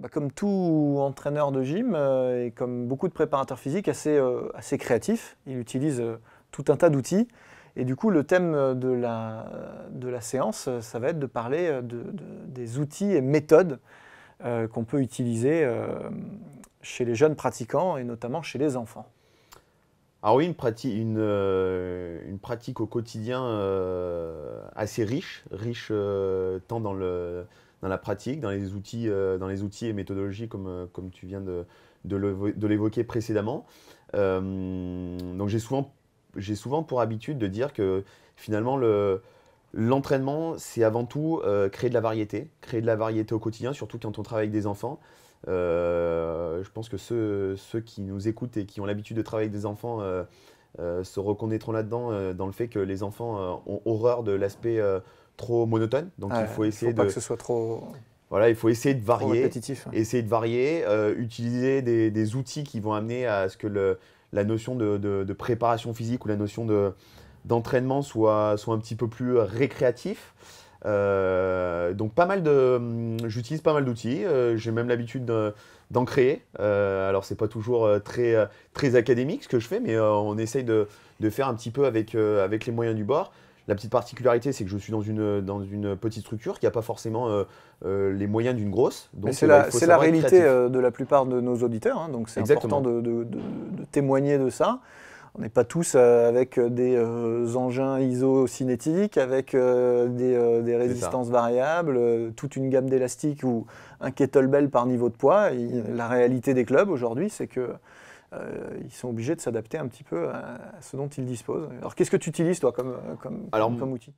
Bah, comme tout entraîneur de gym euh, et comme beaucoup de préparateurs physiques assez, euh, créatif. il utilise euh, tout un tas d'outils. Et du coup, le thème de la, séance, ça va être de parler des outils et méthodes qu'on peut utiliser chez les jeunes pratiquants et notamment chez les enfants. Alors ah oui, une pratique, une, pratique au quotidien assez riche, riche tant dans le, dans la pratique, dans les outils, euh, dans les outils et méthodologies comme, euh, comme tu viens de, de l'évoquer précédemment. Euh, donc j'ai souvent, souvent pour habitude de dire que finalement le, L'entraînement, c'est avant tout créer de la variété, créer de la variété au quotidien, surtout quand on travaille avec des enfants. je pense que ceux, ceux, qui nous écoutent et qui ont l'habitude de travailler avec des enfants se reconnaîtront là-dedans dans le fait que les enfants ont horreur de l'aspect trop monotone. Donc il faut essayer faut pas de. que ce soit trop. Voilà, il faut essayer de varier. Essayer de varier, euh, utiliser des, outils qui vont amener à ce que le, la notion de, préparation physique ou la notion de, d'entraînement soit, soit un petit peu plus récréatif. Euh, donc pas mal de, j'utilise pas mal d'outils. Euh, j'ai même l'habitude d'en créer. Euh, alors c'est pas toujours très très académique ce que je fais, mais on essaye de, de, faire un petit peu avec avec les moyens du bord. La petite particularité, c'est que je suis dans une, dans une petite structure qui n'a pas forcément euh, euh, les moyens d'une grosse. Eh ben, c'est la, réalité euh, de la plupart de nos auditeurs, hein, donc c'est important de, témoigner de ça. On n'est pas tous avec des engins iso-cinétiques, avec des, résistances variables, toute une gamme d'élastiques ou un kettlebell par niveau de poids. la réalité des clubs aujourd'hui, c'est que euh, ils sont obligés de s'adapter un petit peu à, ce dont ils disposent. Alors qu'est-ce que tu utilises toi comme, euh, comme outil